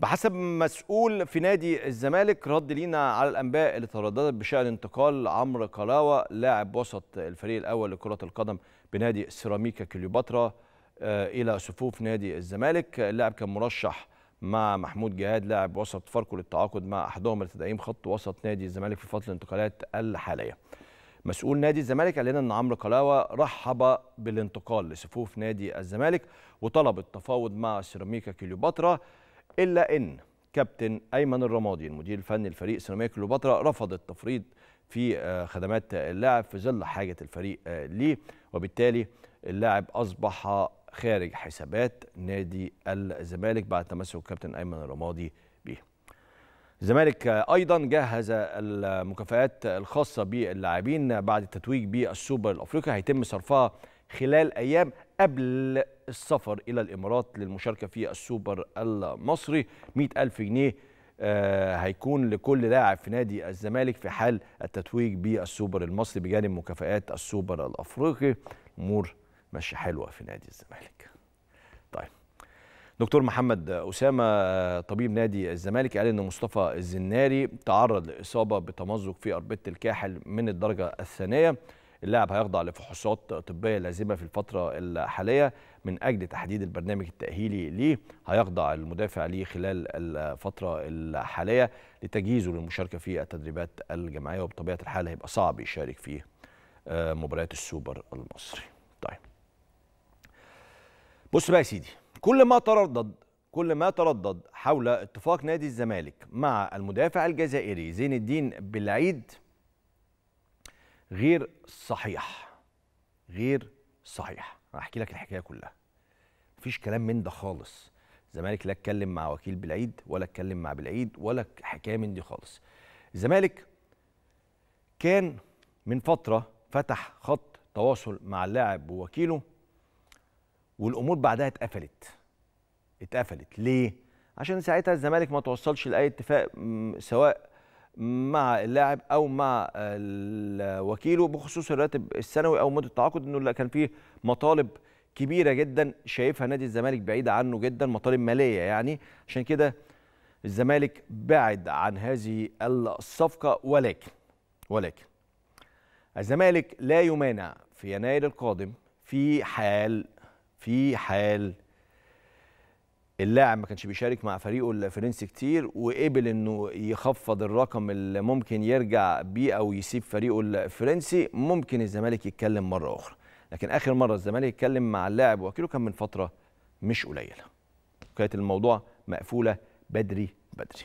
بحسب مسؤول في نادي الزمالك رد لينا على الانباء اللي ترددت بشان انتقال عمرو قلاوه لاعب وسط الفريق الاول لكره القدم بنادي سيراميكا كليوباترا آه، الى صفوف نادي الزمالك اللاعب كان مرشح مع محمود جهاد لاعب وسط فاركو للتعاقد مع احدهم لتدعيم خط وسط نادي الزمالك في فتره الانتقالات الحاليه مسؤول نادي الزمالك قال لنا ان عمرو قلاوه رحب بالانتقال لصفوف نادي الزمالك وطلب التفاوض مع سيراميكا كليوباترا إلا أن كابتن أيمن الرمادي المدير الفني لفريق سيراميكا كليوباترا رفض التفريط في آه، خدمات اللاعب في ظل حاجة الفريق آه، ليه وبالتالي اللاعب أصبح خارج حسابات نادي الزمالك بعد تمسك كابتن أيمن الرمادي به الزمالك آه، ايضا جهز المكافآت الخاصه باللاعبين بعد التتويج بالسوبر الافريقي هيتم صرفها خلال أيام قبل السفر إلى الإمارات للمشاركة في السوبر المصري 100 ألف جنيه آه، هيكون لكل لاعب في نادي الزمالك في حال التتويج بالسوبر المصري بجانب مكافئات السوبر الأفريقي أمور ماشية حلوة في نادي الزمالك طيب دكتور محمد أسامة آه، طبيب نادي الزمالك قال إن مصطفى الزناري تعرض لإصابة بتمزق في أربطة الكاحل من الدرجة الثانية اللاعب هيخضع لفحوصات طبيه لازمه في الفتره الحاليه من اجل تحديد البرنامج التاهيلي ليه هيخضع المدافع ليه خلال الفتره الحاليه لتجهيزه للمشاركه في التدريبات الجماعيه وبطبيعه الحال هيبقى صعب يشارك في آه، مباريات السوبر المصري طيب بص بقى يا سيدي كل ما تردد كل ما تردد حول اتفاق نادي الزمالك مع المدافع الجزائري زين الدين بالعيد غير صحيح غير صحيح هحكي لك الحكايه كلها مفيش كلام من ده خالص الزمالك لا اتكلم مع وكيل بالعيد ولا اتكلم مع بالعيد ولا حكايه من دي خالص الزمالك كان من فتره فتح خط تواصل مع اللاعب ووكيله والامور بعدها اتقفلت اتقفلت ليه عشان ساعتها الزمالك ما توصلش لاي اتفاق سواء مع اللاعب او مع وكيله بخصوص الراتب السنوي او مده التعاقد انه كان في مطالب كبيره جدا شايفها نادي الزمالك بعيده عنه جدا مطالب ماليه يعني عشان كده الزمالك بعد عن هذه الصفقه ولكن ولكن الزمالك لا يمانع في يناير القادم في حال في حال اللاعب ما كانش بيشارك مع فريقه الفرنسي كتير وقبل انه يخفض الرقم اللي ممكن يرجع بيه او يسيب فريقه الفرنسي ممكن الزمالك يتكلم مره اخرى لكن اخر مره الزمالك اتكلم مع اللاعب وكيله كان من فتره مش قليله كانت الموضوع مقفوله بدري بدري